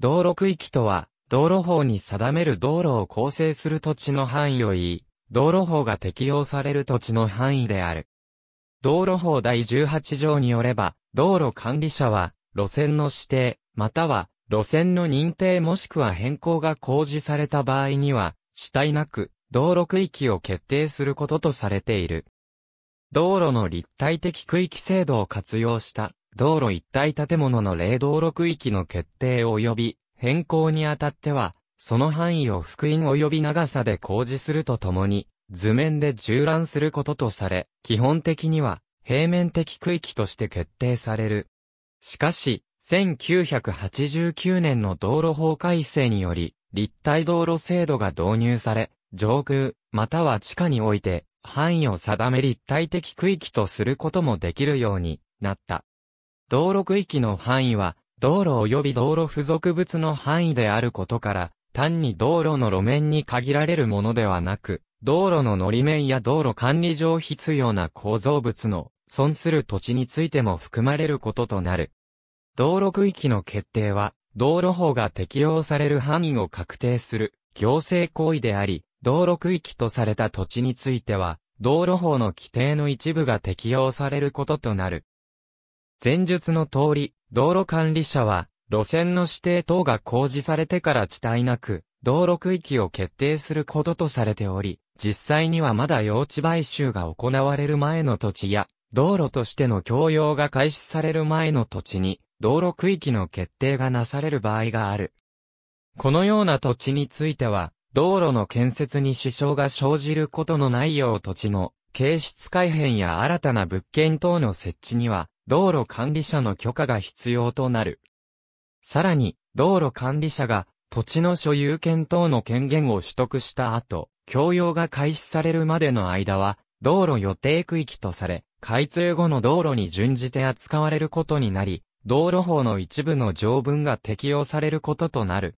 道路区域とは、道路法に定める道路を構成する土地の範囲を言い、道路法が適用される土地の範囲である。道路法第18条によれば、道路管理者は、路線の指定、または、路線の認定もしくは変更が公示された場合には、主体なく、道路区域を決定することとされている。道路の立体的区域制度を活用した道路一体建物の霊道路区域の決定及び変更にあたっては、その範囲を福音及び長さで工事するとともに、図面で縦覧することとされ、基本的には平面的区域として決定される。しかし、1989年の道路法改正により、立体道路制度が導入され、上空、または地下において、範囲を定め立体的区域とすることもできるようになった。道路区域の範囲は、道路及び道路付属物の範囲であることから、単に道路の路面に限られるものではなく、道路の乗り面や道路管理上必要な構造物の損する土地についても含まれることとなる。道路区域の決定は、道路法が適用される範囲を確定する行政行為であり、道路区域とされた土地については、道路法の規定の一部が適用されることとなる。前述の通り、道路管理者は、路線の指定等が公示されてから地帯なく、道路区域を決定することとされており、実際にはまだ用地買収が行われる前の土地や、道路としての供用が開始される前の土地に、道路区域の決定がなされる場合がある。このような土地については、道路の建設に支障が生じることのないよう土地の、形質改変や新たな物件等の設置には、道路管理者の許可が必要となる。さらに、道路管理者が土地の所有権等の権限を取得した後、共用が開始されるまでの間は、道路予定区域とされ、開通後の道路に準じて扱われることになり、道路法の一部の条文が適用されることとなる。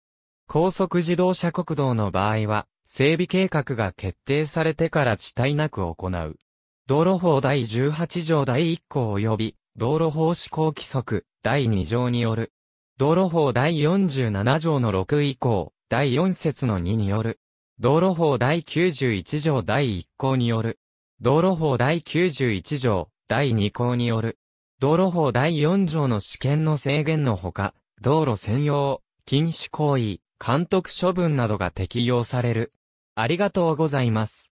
高速自動車国道の場合は、整備計画が決定されてから地帯なく行う。道路法第18条第1項及び道路法施行規則第2条による。道路法第47条の6以降、第4節の2による。道路法第91条第1項による。道路法第91条第2項による。道路法第4条の試験の制限のほか、道路専用、禁止行為、監督処分などが適用される。ありがとうございます。